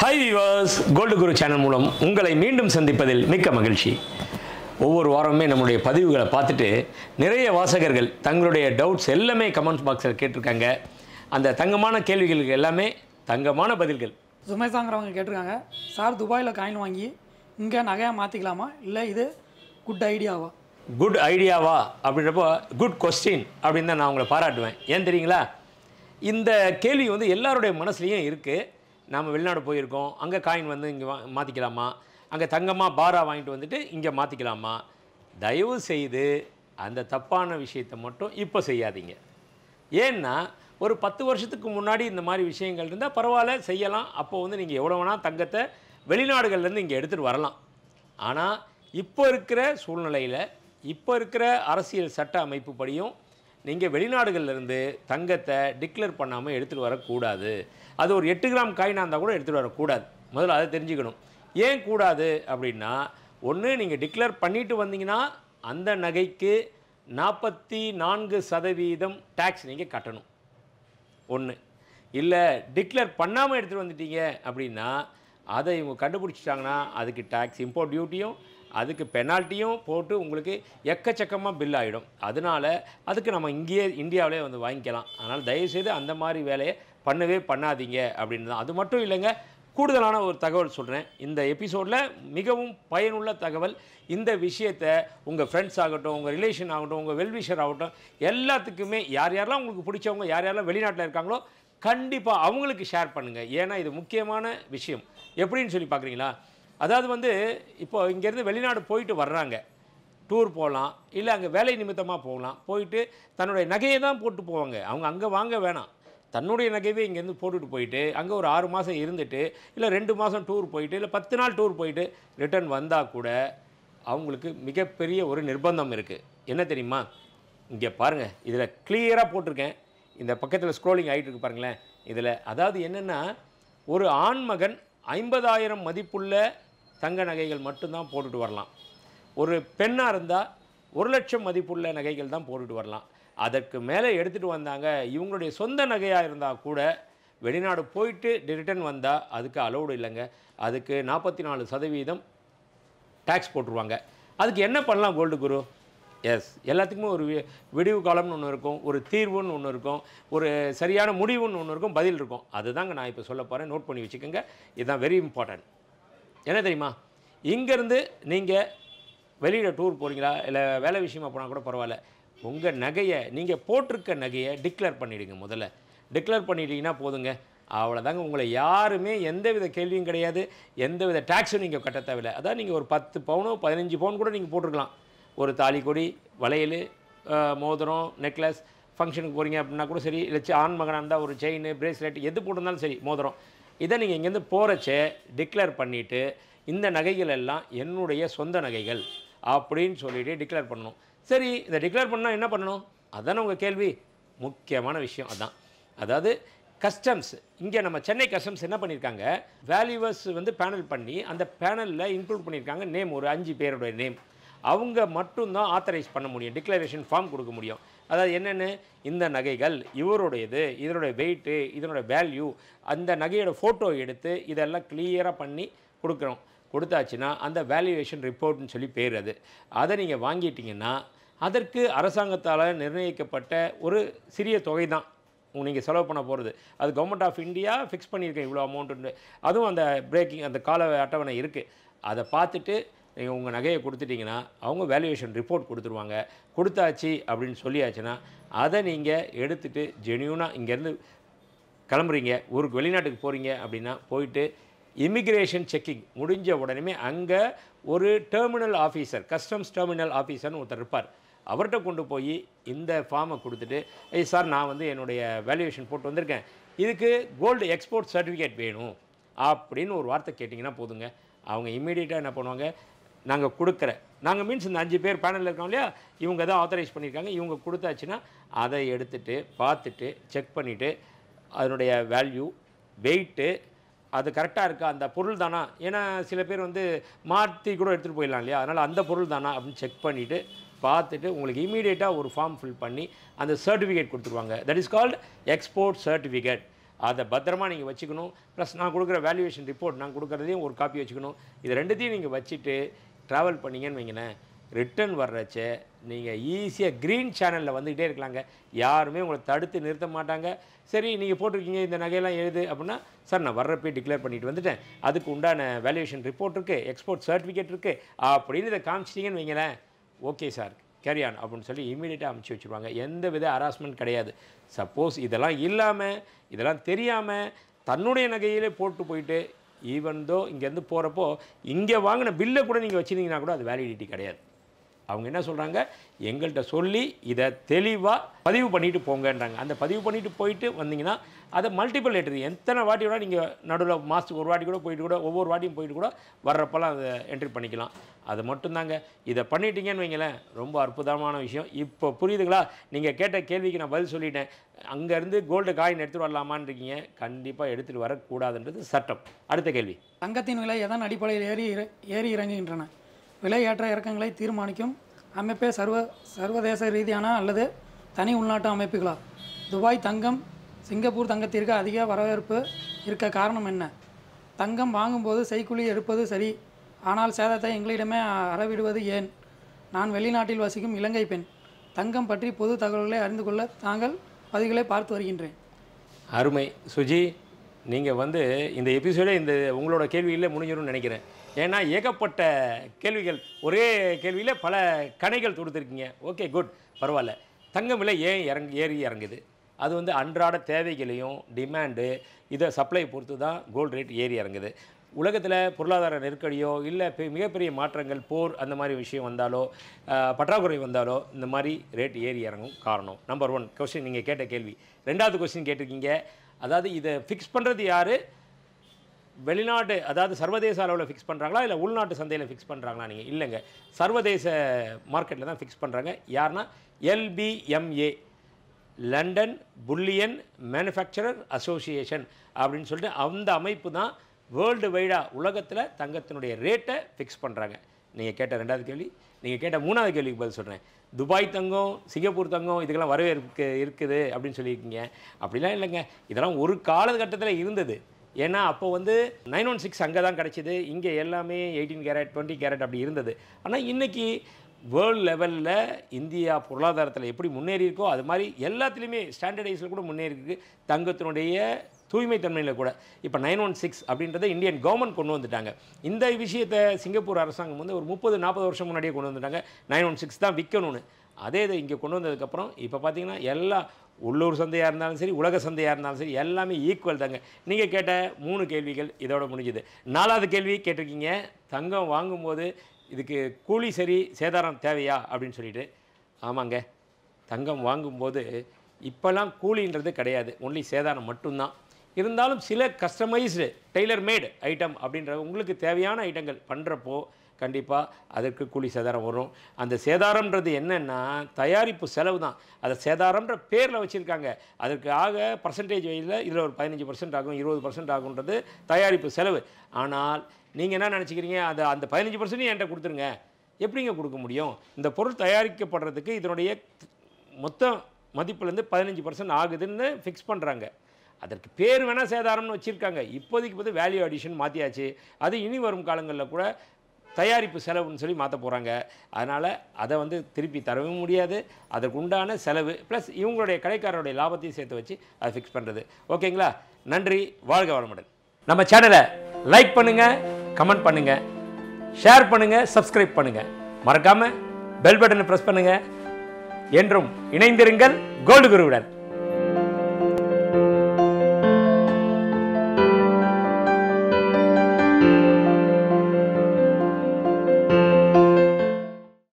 high viewers gold guru channel மூலம் உங்களை மீண்டும் சந்திப்பதில் மிக்க மகிழ்ச்சி ஒவ்வொரு வாரமுமே நம்முடைய பதிவுகளை பார்த்துட்டு நிறைய வாசகர்கள் தங்களுடைய டவுட்ஸ் எல்லாமே கமெண்ட்ஸ் பாக்ஸில் கேட்டிருக்காங்க அந்த தங்கமான கேள்விகளுக்கு எல்லாமே தங்கமான பதில்கள் ஜுமேசாங்கிறவங்க கேட்டிருக்காங்க சார் துபாயில் காயின் வாங்கி இங்கே நகையாக மாற்றிக்கலாமா இல்லை இது குட் ஐடியாவா குட் ஐடியாவா அப்படின்றப்போ குட் கொஸ்டின் அப்படின்னு தான் நான் உங்களை பாராட்டுவேன் ஏன் தெரியுங்களா இந்த கேள்வி வந்து எல்லாருடைய மனசுலேயும் இருக்குது நாம் வெளிநாடு போயிருக்கோம் அங்கே காயின் வந்து இங்கே வா மாற்றிக்கலாமா அங்கே தங்கமாக பாரா வாங்கிட்டு வந்துட்டு இங்கே மாற்றிக்கலாமா தயவு செய்து அந்த தப்பான விஷயத்தை மட்டும் இப்போ செய்யாதீங்க ஏன்னா ஒரு பத்து வருஷத்துக்கு முன்னாடி இந்த மாதிரி விஷயங்கள் இருந்தால் பரவாயில்ல செய்யலாம் அப்போது வந்து நீங்கள் எவ்வளோ வேணால் தங்கத்தை வெளிநாடுகள்லேருந்து இங்கே எடுத்துகிட்டு வரலாம் ஆனால் இப்போ இருக்கிற சூழ்நிலையில் இப்போ இருக்கிற அரசியல் சட்ட அமைப்புப்படியும் நீங்கள் வெளிநாடுகள்லேருந்து தங்கத்தை டிக்ளேர் பண்ணாமல் எடுத்துகிட்டு வரக்கூடாது அது ஒரு எட்டு கிராம் காயினாக இருந்தால் கூட எடுத்துகிட்டு வரக்கூடாது முதல்ல அதை தெரிஞ்சுக்கணும் ஏன் கூடாது அப்படின்னா ஒன்று நீங்கள் டிக்ளேர் பண்ணிட்டு வந்தீங்கன்னா அந்த நகைக்கு நாற்பத்தி நான்கு சதவீதம் டேக்ஸ் நீங்கள் கட்டணும் ஒன்று இல்லை டிக்ளேர் பண்ணாமல் எடுத்துகிட்டு வந்துட்டீங்க அப்படின்னா அதை இவங்க கண்டுபிடிச்சிட்டாங்கன்னா அதுக்கு டேக்ஸ் இம்போர்ட் டியூட்டியும் அதுக்கு பெனால்ட்டியும் போட்டு உங்களுக்கு எக்கச்சக்கமாக பில் ஆகிடும் அதனால் அதுக்கு நம்ம இங்கேயே இந்தியாவிலே வந்து வாங்கிக்கலாம் அதனால் தயவுசெய்து அந்த மாதிரி வேலையை பண்ணவே பண்ணாதீங்க அப்படின்னு தான் அது மட்டும் இல்லைங்க கூடுதலான ஒரு தகவல் சொல்கிறேன் இந்த எபிசோடில் மிகவும் பயனுள்ள தகவல் இந்த விஷயத்தை உங்கள் ஃப்ரெண்ட்ஸ் ஆகட்டும் உங்கள் ரிலேஷன் ஆகட்டும் உங்கள் வெல்விஷர் ஆகட்டும் எல்லாத்துக்குமே யார் யாரெல்லாம் உங்களுக்கு பிடிச்சவங்க யார் யாரெல்லாம் வெளிநாட்டில் இருக்காங்களோ கண்டிப்பாக அவங்களுக்கு ஷேர் பண்ணுங்கள் ஏன்னா இது முக்கியமான விஷயம் எப்படின்னு சொல்லி பார்க்குறீங்களா அதாவது வந்து இப்போ இங்கேருந்து வெளிநாடு போயிட்டு வர்றாங்க டூர் போகலாம் இல்லை அங்கே வேலை நிமித்தமாக போகலாம் போயிட்டு தன்னுடைய நகையை தான் போட்டு போவாங்க அவங்க அங்கே வாங்க வேணாம் தன்னுடைய நகையவே இங்கேருந்து போட்டுட்டு போயிட்டு அங்கே ஒரு ஆறு மாதம் இருந்துட்டு இல்லை ரெண்டு மாதம் டூர் போயிட்டு இல்லை பத்து நாள் டூர் போயிட்டு ரிட்டர்ன் வந்தால் கூட அவங்களுக்கு மிகப்பெரிய ஒரு நிர்பந்தம் இருக்குது என்ன தெரியுமா இங்கே பாருங்கள் இதில் கிளியராக போட்டிருக்கேன் இந்த பக்கத்தில் ஸ்க்ரோலிங் ஆகிட்டு பாருங்களேன் இதில் அதாவது என்னென்னா ஒரு ஆண்மகன் ஐம்பதாயிரம் மதிப்புள்ள தங்க நகைகள் மட்டும்தான் போட்டுட்டு வரலாம் ஒரு பெண்ணாக இருந்தால் ஒரு லட்சம் மதிப்புள்ள நகைகள் தான் போட்டுட்டு வரலாம் அதற்கு மேலே எடுத்துகிட்டு வந்தாங்க இவங்களுடைய சொந்த நகையாக இருந்தால் கூட வெளிநாடு போயிட்டு ரிட்டர்ன் வந்தால் அதுக்கு அலோடு இல்லைங்க அதுக்கு நாற்பத்தி நாலு சதவீதம் டேக்ஸ் போட்டுருவாங்க அதுக்கு என்ன பண்ணலாம் கோல்டு குரு எஸ் எல்லாத்துக்குமே ஒரு விடிவு காலம்னு ஒன்று இருக்கும் ஒரு தீர்வுன்னு ஒன்று இருக்கும் ஒரு சரியான முடிவுன்னு ஒன்று இருக்கும் பதில் இருக்கும் அதுதாங்க நான் இப்போ சொல்ல போகிறேன் நோட் பண்ணி வச்சுக்கோங்க இதுதான் வெரி இம்பார்ட்டன்ட் என்ன தெரியுமா இங்கேருந்து நீங்கள் வெளியில் டூர் போகிறீங்களா இல்லை வேலை விஷயமா போனால் கூட பரவாயில்ல உங்கள் நகையை நீங்கள் போட்டிருக்க நகையை டிக்ளேர் பண்ணிவிடுங்க முதல்ல டிக்ளேர் பண்ணிட்டீங்கன்னா போதுங்க அவ்வளோதாங்க உங்களை யாருமே எந்த வித கேள்வியும் கிடையாது எந்த வித டேக்ஸும் நீங்கள் கட்ட தேவையில்லை அதான் நீங்கள் ஒரு பத்து பவுனோ பதினஞ்சு பவுன் கூட நீங்கள் போட்டிருக்கலாம் ஒரு தாலி கொடி வளையல் மோதிரம் நெக்லஸ் ஃபங்க்ஷனுக்கு போகிறீங்க அப்படின்னா கூட சரி இல்லை ஆண் மகனாக இருந்தால் ஒரு செயின் பிரேஸ்லெட் எது போட்டிருந்தாலும் சரி மோதிரம் இதை நீங்கள் இங்கேருந்து போகிறச்சே டிக்ளேர் பண்ணிவிட்டு இந்த நகைகள் எல்லாம் என்னுடைய சொந்த நகைகள் அப்படின்னு சொல்லிவிட்டு டிக்ளேர் பண்ணணும் சரி இந்த டிக்ளேர் பண்ணால் என்ன பண்ணணும் அதானே உங்கள் கேள்வி முக்கியமான விஷயம் அதுதான் அதாவது கஸ்டம்ஸ் இங்கே நம்ம சென்னை கஸ்டம்ஸ் என்ன பண்ணியிருக்காங்க வேல்யூவர்ஸ் வந்து பேனல் பண்ணி அந்த பேனலில் இன்க்ளூட் பண்ணியிருக்காங்க நேம் ஒரு அஞ்சு பேருடைய நேம் அவங்க மட்டும்தான் ஆத்தரைஸ் பண்ண முடியும் டிக்ளரேஷன் ஃபார்ம் கொடுக்க முடியும் அதாவது என்னென்னு இந்த நகைகள் இவருடையது இதனுடைய வெயிட்டு இதனுடைய வேல்யூ அந்த நகையோட ஃபோட்டோ எடுத்து இதெல்லாம் கிளியராக பண்ணி கொடுக்குறோம் கொடுத்தாச்சுன்னா அந்த வேல்யூவேஷன் ரிப்போர்ட்னு சொல்லி பேர் அது அதை நீங்கள் வாங்கிட்டீங்கன்னா அதற்கு அரசாங்கத்தால் நிர்ணயிக்கப்பட்ட ஒரு சிறிய தொகை தான் நீங்கள் செலவு பண்ண போகிறது அது கவர்மெண்ட் ஆஃப் இந்தியா ஃபிக்ஸ் பண்ணியிருக்கேன் இவ்வளோ அமௌண்ட்டுன்னு அதுவும் அந்த பிரேக்கிங் அந்த கால அட்டவணை இருக்குது அதை பார்த்துட்டு நீங்கள் உங்கள் நகையை கொடுத்துட்டிங்கன்னா அவங்க வேல்யூவேஷன் ரிப்போர்ட் கொடுத்துருவாங்க கொடுத்தாச்சு அப்படின்னு சொல்லியாச்சுன்னா அதை நீங்கள் எடுத்துகிட்டு ஜெனியூனாக இங்கேருந்து கிளம்புறீங்க ஊருக்கு வெளிநாட்டுக்கு போகிறீங்க அப்படின்னா போயிட்டு இமிக்ரேஷன் செக்கிங் முடிஞ்ச உடனே அங்கே ஒரு டெர்மினல் ஆஃபீஸர் கஸ்டம்ஸ் டெர்மினல் ஆஃபீஸர்னு ஒருத்தர் இருப்பார் அவர்கிட்ட கொண்டு போய் இந்த ஃபார்மை கொடுத்துட்டு ஐய் சார் நான் வந்து என்னுடைய வேல்யூவேஷன் போட்டு வந்திருக்கேன் இதுக்கு கோல்டு எக்ஸ்போர்ட் சர்டிஃபிகேட் வேணும் அப்படின்னு ஒரு வார்த்தை கேட்டிங்கன்னா போதுங்க அவங்க இம்மீடியட்டாக என்ன பண்ணுவாங்க நாங்கள் கொடுக்குற நாங்கள் மீன்ஸ் இந்த அஞ்சு பேர் பேனலில் இருக்கோம் இல்லையா இவங்க தான் ஆத்தரைஸ் பண்ணியிருக்காங்க இவங்க கொடுத்தாச்சுன்னா அதை எடுத்துகிட்டு பார்த்துட்டு செக் பண்ணிவிட்டு அதனுடைய வேல்யூ வெயிட்டு அது கரெக்டாக இருக்கா அந்த பொருள் தானா ஏன்னா சில பேர் வந்து மாற்றி கூட எடுத்துகிட்டு போயிடலாம் இல்லையா அதனால் அந்த பொருள் தானா அப்படின்னு செக் பண்ணிவிட்டு பார்த்துட்டு உங்களுக்கு இமீடியட்டாக ஒரு ஃபார்ம் ஃபில் பண்ணி அந்த சர்டிஃபிகேட் கொடுத்துருவாங்க that is called export certificate அதை பத்திரமா நீங்கள் வச்சுக்கணும் ப்ளஸ் நான் கொடுக்குற வேல்யூவேஷன் ரிப்போர்ட் நான் கொடுக்குறதையும் ஒரு காப்பி வச்சுக்கணும் இது ரெண்டுத்தையும் நீங்கள் வச்சுட்டு ட்ராவல் பண்ணிங்கன்னு வைங்களேன் ரிட்டர்ன் வர்றச்ச நீங்கள் ஈஸியாக க்ரீன் சேனலில் வந்துக்கிட்டே இருக்கலாங்க யாருமே உங்களை தடுத்து நிறுத்த மாட்டாங்க சரி நீங்கள் போட்டிருக்கீங்க இந்த நகையெல்லாம் எழுது அப்படின்னா சார் நான் வர்றப்பே டிக்ளேர் பண்ணிட்டு வந்துட்டேன் அதுக்கு உண்டான வேல்யூவேஷன் ரிப்போர்ட் இருக்குது எக்ஸ்போர்ட் சர்டிஃபிகேட் இருக்குது அப்படின்னு இதை காமிச்சிட்டிங்கன்னு வைங்களேன் ஓகே சார் கேரியான் அப்படின்னு சொல்லி இமீடியட்டாக அமுச்சு வச்சுருவாங்க எந்த வித ஹராஸ்மெண்ட் கிடையாது சப்போஸ் இதெல்லாம் இல்லாமல் இதெல்லாம் தெரியாமல் தன்னுடைய நகையிலே போட்டு போயிட்டு ஈவன் தோ இங்கேருந்து போகிறப்போ இங்கே வாங்கின பில்லை கூட நீங்கள் வச்சுருந்தீங்கன்னா கூட அது வேலிடிட்டி கிடையாது அவங்க என்ன சொல்கிறாங்க எங்கள்கிட்ட சொல்லி இதை தெளிவாக பதிவு பண்ணிட்டு போங்கன்றாங்க அந்த பதிவு பண்ணிட்டு போயிட்டு வந்தீங்கன்னா அதை மல்டிபிள் எட்டுது எத்தனை வாட்டி கூட நீங்கள் நடுவில் மாதத்துக்கு ஒரு வாட்டி கூட போயிட்டு கூட ஒவ்வொரு வாட்டியும் போயிட்டு கூட வர்றப்பெல்லாம் அதை என்ட்ரி பண்ணிக்கலாம் அது மட்டும்தாங்க இதை பண்ணிட்டீங்கன்னு வைங்களேன் ரொம்ப அற்புதமான விஷயம் இப்போ புரியுதுங்களா நீங்கள் கேட்ட கேள்விக்கு நான் பதில் சொல்லிட்டேன் அங்கேருந்து கோல்டு காயின் எடுத்துகிட்டு வரலாமான்னு இருக்கீங்க கண்டிப்பாக எடுத்துகிட்டு வரக்கூடாதுன்றது சட்டம் அடுத்த கேள்வி தங்கத்தின் விலை எதன் அடிப்படையில் ஏறி ஏறி இறங்குகின்றன விலை ஏற்ற இறக்கங்களை தீர்மானிக்கும் அமைப்பே சர்வ சர்வதேச ரீதியான அல்லது தனி உள்நாட்டு அமைப்புகளா துபாய் தங்கம் சிங்கப்பூர் தங்கத்திற்கு அதிக வரவேற்பு இருக்க காரணம் என்ன தங்கம் வாங்கும்போது செய்குழி எடுப்பது சரி ஆனால் சேதத்தை எங்களிடமே அறவிடுவது ஏன் நான் வெளிநாட்டில் வசிக்கும் இலங்கை பெண் தங்கம் பற்றி பொது தகவல்களை அறிந்து கொள்ள தாங்கள் பதிவுகளை பார்த்து வருகின்றேன் அருமை சுஜி நீங்கள் வந்து இந்த எபிசோடே இந்த உங்களோட கேள்வியில் முடிஞ்சிடும்னு நினைக்கிறேன் ஏன்னா ஏகப்பட்ட கேள்விகள் ஒரே கேள்வியில் பல கணைகள் தொடுத்துருக்கீங்க ஓகே குட் பரவாயில்ல தங்கம் விலை ஏன் இறங்கு ஏறி இறங்குது அது வந்து அன்றாட தேவைகளையும் டிமாண்டு இதை சப்ளை பொறுத்து தான் கோல்டு ரேட் ஏறி இறங்குது உலகத்தில் பொருளாதார நெருக்கடியோ இல்லை மிகப்பெரிய மாற்றங்கள் போர் அந்த மாதிரி விஷயம் வந்தாலோ பற்றாக்குறை வந்தாலோ இந்த மாதிரி ரேட் ஏறி இறங்கும் காரணம் நம்பர் ஒன் கொஸ்டின் நீங்கள் கேட்ட கேள்வி ரெண்டாவது கொஸ்டின் கேட்டிருக்கீங்க அதாவது இதை ஃபிக்ஸ் பண்ணுறது யார் வெளிநாட்டு அதாவது சர்வதேச அளவில் ஃபிக்ஸ் பண்ணுறாங்களா இல்லை உள்நாட்டு சந்தையில் ஃபிக்ஸ் பண்ணுறாங்களா நீங்கள் இல்லைங்க சர்வதேச மார்க்கெட்டில் தான் ஃபிக்ஸ் பண்ணுறாங்க யார்னா LBMA London bullion manufacturer association அப்படின்னு சொல்லிட்டு அந்த அமைப்பு தான் வேர்ல்டு வைடாக உலகத்தில் தங்கத்தினுடைய ரேட்டை ஃபிக்ஸ் பண்ணுறாங்க நீங்கள் கேட்ட ரெண்டாவது கேள்வி நீங்கள் கேட்ட மூணாவது கேள்விக்கு பதில் சொல்கிறேன் துபாய் தங்கம் சிங்கப்பூர் தங்கம் இதுக்கெல்லாம் வரவேற்பு இருக்குது அப்படின்னு சொல்லியிருக்கீங்க அப்படிலாம் இல்லைங்க இதெல்லாம் ஒரு காலகட்டத்தில் இருந்தது ஏன்னா அப்போ வந்து நைன் ஒன் சிக்ஸ் அங்கே தான் கிடச்சிது இங்கே எல்லாமே எயிட்டீன் கேரட் டுவெண்ட்டி கேரட் அப்படி இருந்தது ஆனால் இன்றைக்கி வேர்ல்டு லெவலில் இந்தியா பொருளாதாரத்தில் எப்படி முன்னேறி இருக்கோ அது மாதிரி எல்லாத்துலேயுமே ஸ்டாண்டர்டைஸில் கூட முன்னேறி இருக்குது தங்கத்தினுடைய தூய்மை தன்மையில் கூட இப்போ நைன் ஒன் சிக்ஸ் அப்படின்றத இந்தியன் கவர்மெண்ட் கொண்டு வந்துட்டாங்க இந்த விஷயத்தை சிங்கப்பூர் அரசாங்கம் வந்து ஒரு முப்பது நாற்பது வருஷம் முன்னாடியே கொண்டு வந்துட்டாங்க நைன் ஒன் சிக்ஸ் தான் விற்கணும்னு அதே இது இங்கே கொண்டு வந்ததுக்கப்புறம் இப்போ பார்த்தீங்கன்னா எல்லா உள்ளூர் சந்தையாக இருந்தாலும் சரி உலக சந்தையாக இருந்தாலும் சரி எல்லாமே ஈக்குவல் தாங்க நீங்கள் கேட்ட மூணு கேள்விகள் இதோட முடிஞ்சுது நாலாவது கேள்வி கேட்டிருக்கீங்க தங்கம் வாங்கும்போது இதுக்கு கூலி சரி சேதாரம் தேவையா அப்படின்னு சொல்லிட்டு ஆமாங்க தங்கம் வாங்கும்போது இப்போல்லாம் கூலின்றது கிடையாது ஒன்லி சேதாரம் மட்டும்தான் இருந்தாலும் சில கஸ்டமைஸ்டு டெய்லர் மேடு ஐட்டம் அப்படின்ற உங்களுக்கு தேவையான ஐட்டங்கள் பண்ணுறப்போ கண்டிப்பாக அதற்கு கூலி சேதாரம் வரும் அந்த சேதாரம்ன்றது என்னென்னா தயாரிப்பு செலவு தான் அதை சேதாரம்ன்ற பேரில் வச்சுருக்காங்க அதற்கு ஆக பர்சன்டேஜ் வயதில் இதில் ஒரு பதினஞ்சு பர்சன்ட் ஆகும் இருபது பர்சன்ட் ஆகுன்றது தயாரிப்பு செலவு ஆனால் நீங்கள் என்ன நினச்சிக்கிறீங்க அதை அந்த பதினஞ்சு பர்சன்ட் என்கிட்ட கொடுத்துருங்க எப்படிங்க கொடுக்க முடியும் இந்த பொருள் தயாரிக்கப்படுறதுக்கு இதனுடைய மொத்த மதிப்புலேருந்து பதினஞ்சு பர்சன்ட் ஆகுதுன்னு ஃபிக்ஸ் பண்ணுறாங்க அதற்கு பேர் வேணால் சேதாரம்னு வச்சுருக்காங்க இப்போதைக்கு வந்து வேல்யூ அடிஷன் மாற்றியாச்சு அது இனி வரும் காலங்களில் கூட தயாரிப்பு செலவுன்னு சொல்லி மாற்ற போகிறாங்க அதனால் அதை வந்து திருப்பி தரவும் முடியாது அதற்கு உண்டான செலவு ப்ளஸ் இவங்களுடைய கடைக்காரருடைய லாபத்தையும் சேர்த்து வச்சு அதை ஃபிக்ஸ் பண்ணுறது ஓகேங்களா நன்றி வாழ்க வளமுடன் நம்ம சேனலை லைக் பண்ணுங்கள் கமெண்ட் பண்ணுங்கள் ஷேர் பண்ணுங்கள் சப்ஸ்கிரைப் பண்ணுங்கள் மறக்காமல் பெல் பட்டனை ப்ரெஸ் பண்ணுங்கள் என்றும் இணைந்திருங்கள் கோல்டு குருவுடன்